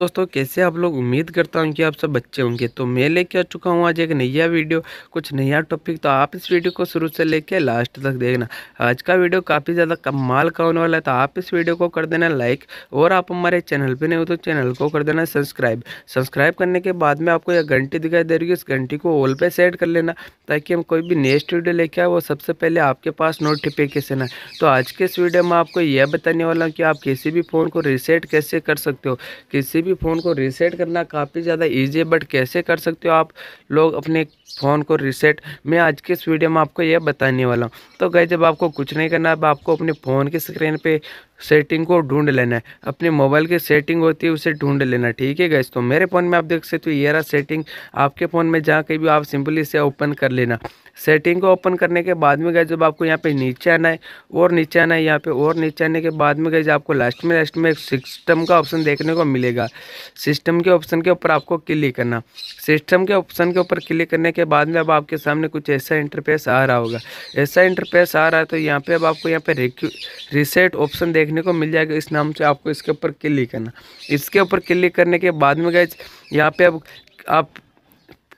दोस्तों कैसे आप लोग उम्मीद करता हूँ कि आप सब बच्चे होंगे तो मैं लेके आ चुका हूँ आज एक नया वीडियो कुछ नया टॉपिक तो आप इस वीडियो को शुरू से लेके लास्ट तक देखना आज का वीडियो काफ़ी ज़्यादा कमाल का होने वाला है तो आप इस वीडियो को कर देना लाइक और आप हमारे चैनल पर नहीं हो तो चैनल को कर देना सब्सक्राइब सब्सक्राइब करने के बाद में आपको एक घंटी दिखाई दे रही है उस घंटी को ऑल पर सेट कर लेना ताकि हम कोई भी नेक्स्ट वीडियो लेके आए वो सबसे पहले आपके पास नोटिफिकेशन है तो आज के इस वीडियो में आपको यह बताने वाला हूँ कि आप किसी भी फ़ोन को रिसेट कैसे कर सकते हो किसी भी फ़ोन को रीसेट करना काफ़ी ज़्यादा ईजी है बट कैसे कर सकते हो आप लोग अपने फ़ोन को रीसेट मैं आज के इस वीडियो में आपको यह बताने वाला हूँ तो गए जब आपको कुछ नहीं करना अब आपको अपने फ़ोन की स्क्रीन पर सेटिंग को ढूंढ लेना है अपने मोबाइल की सेटिंग होती है उसे ढूंढ लेना ठीक है गैस तो मेरे फ़ोन में आप देख सकते हो ये रहा सेटिंग आपके फ़ोन में जहाँ कहीं भी आप सिंपली इसे ओपन कर लेना सेटिंग को ओपन करने के बाद में गए जब आपको यहाँ पे नीचे आना है और नीचे आना है यहाँ पे और नीचे आने के बाद में गए जब आपको लास्ट में लास्ट में एक सिस्टम का ऑप्शन देखने को मिलेगा सिस्टम के ऑप्शन के ऊपर आपको क्लिक करना सिस्टम के ऑप्शन के ऊपर क्लिक करने के बाद में अब आपके सामने कुछ ऐसा इंटरफेस आ रहा होगा ऐसा इंटरफेस आ रहा है तो यहाँ पर अब आपको यहाँ पे रिसेट ऑप्शन देख देखने को मिल जाएगा इस नाम से आपको इसके ऊपर क्लिक करना इसके ऊपर क्लिक करने के बाद में गए यहाँ पे अब आप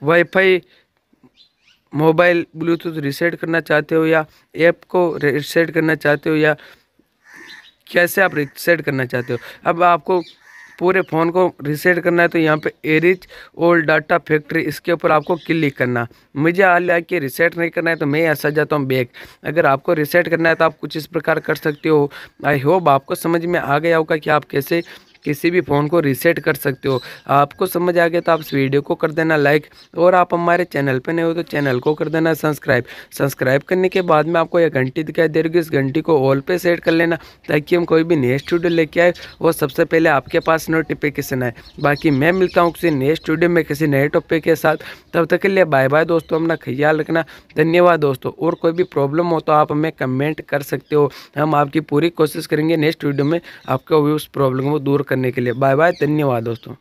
वाईफाई मोबाइल ब्लूटूथ रिसेट करना चाहते हो या ऐप को रिसेट करना चाहते हो या कैसे आप रिसेट करना चाहते हो अब आपको पूरे फ़ोन को रिसेट करना है तो यहाँ पे एरिच ओल्ड डाटा फैक्ट्री इसके ऊपर आपको क्लिक करना मुझे लिया कि रिसेट नहीं करना है तो मैं ऐसा जाता हूँ बैग अगर आपको रिसेट करना है तो आप कुछ इस प्रकार कर सकते हो आई होप आपको समझ में आ गया होगा कि आप कैसे किसी भी फ़ोन को रीसेट कर सकते हो आपको समझ आ गया तो आप इस वीडियो को कर देना लाइक और आप हमारे चैनल पर नहीं हो तो चैनल को कर देना सब्सक्राइब सब्सक्राइब करने के बाद में आपको एक घंटी दिखाई दे रही इस घंटी को ऑल पे सेट कर लेना ताकि हम कोई भी नेक्स्ट वीडियो लेके आए वो सबसे पहले आपके पास नोटिफिकेशन आए बाकी मैं मिलता हूँ किसी नेक्स्ट वीडियो में किसी नए टॉपिक के साथ तब तक के लिए बाय बाय दोस्तों अपना ख्याल रखना धन्यवाद दोस्तों और कोई भी प्रॉब्लम हो तो आप हमें कमेंट कर सकते हो हम आपकी पूरी कोशिश करेंगे नेक्स्ट वीडियो में आपका उस प्रॉब्लम को दूर करने के लिए बाय बाय धन्यवाद दोस्तों